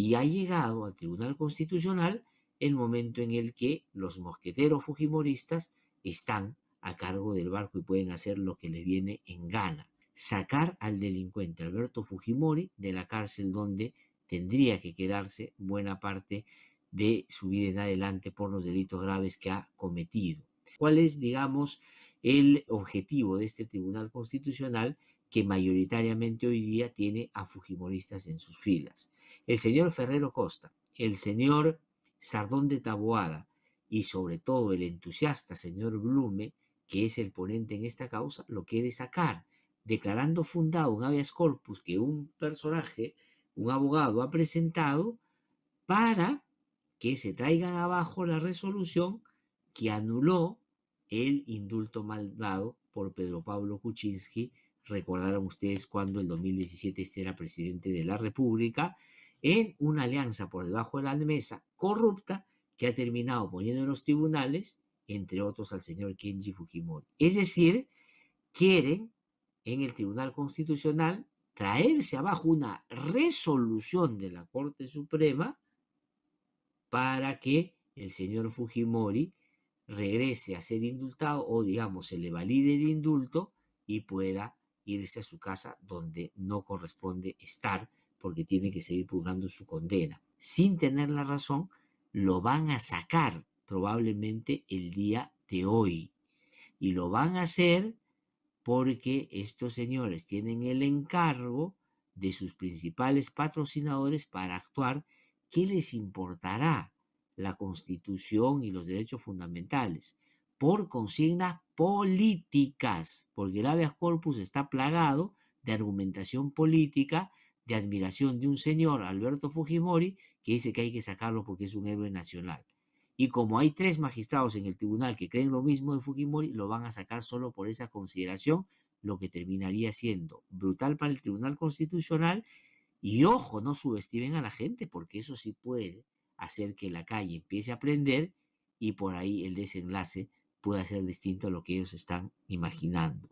Y ha llegado al Tribunal Constitucional el momento en el que los mosqueteros fujimoristas están a cargo del barco y pueden hacer lo que les viene en gana. Sacar al delincuente Alberto Fujimori de la cárcel donde tendría que quedarse buena parte de su vida en adelante por los delitos graves que ha cometido. ¿Cuál es, digamos, el objetivo de este Tribunal Constitucional? que mayoritariamente hoy día tiene a Fujimoristas en sus filas. El señor Ferrero Costa, el señor Sardón de Taboada y sobre todo el entusiasta señor Blume, que es el ponente en esta causa, lo quiere sacar, declarando fundado un habeas corpus que un personaje, un abogado, ha presentado para que se traigan abajo la resolución que anuló el indulto dado por Pedro Pablo Kuczynski recordarán ustedes cuando el 2017 este era presidente de la República, en una alianza por debajo de la mesa corrupta que ha terminado poniendo en los tribunales, entre otros, al señor Kenji Fujimori. Es decir, quieren en el Tribunal Constitucional traerse abajo una resolución de la Corte Suprema para que el señor Fujimori regrese a ser indultado o digamos se le valide el indulto y pueda irse a su casa donde no corresponde estar porque tiene que seguir purgando su condena. Sin tener la razón, lo van a sacar probablemente el día de hoy. Y lo van a hacer porque estos señores tienen el encargo de sus principales patrocinadores para actuar. ¿Qué les importará la constitución y los derechos fundamentales? por consignas políticas, porque el habeas corpus está plagado de argumentación política, de admiración de un señor, Alberto Fujimori, que dice que hay que sacarlo porque es un héroe nacional. Y como hay tres magistrados en el tribunal que creen lo mismo de Fujimori, lo van a sacar solo por esa consideración, lo que terminaría siendo brutal para el Tribunal Constitucional. Y ojo, no subestimen a la gente, porque eso sí puede hacer que la calle empiece a prender y por ahí el desenlace puede ser distinto a lo que ellos están imaginando.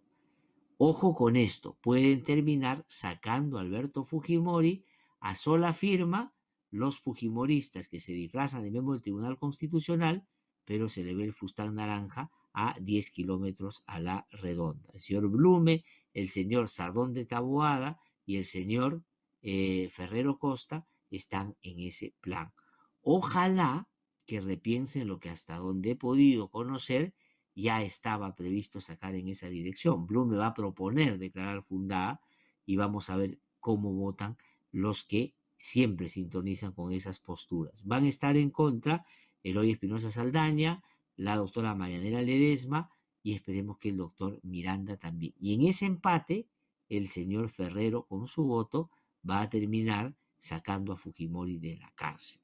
Ojo con esto, pueden terminar sacando a Alberto Fujimori a sola firma los Fujimoristas que se disfrazan de miembro del Tribunal Constitucional, pero se le ve el fustán naranja a 10 kilómetros a la redonda. El señor Blume, el señor Sardón de Taboada y el señor eh, Ferrero Costa están en ese plan. Ojalá que repiensen lo que hasta donde he podido conocer ya estaba previsto sacar en esa dirección. me va a proponer declarar fundada y vamos a ver cómo votan los que siempre sintonizan con esas posturas. Van a estar en contra Eloy Espinosa Saldaña, la doctora Marianela Ledesma y esperemos que el doctor Miranda también. Y en ese empate, el señor Ferrero con su voto va a terminar sacando a Fujimori de la cárcel.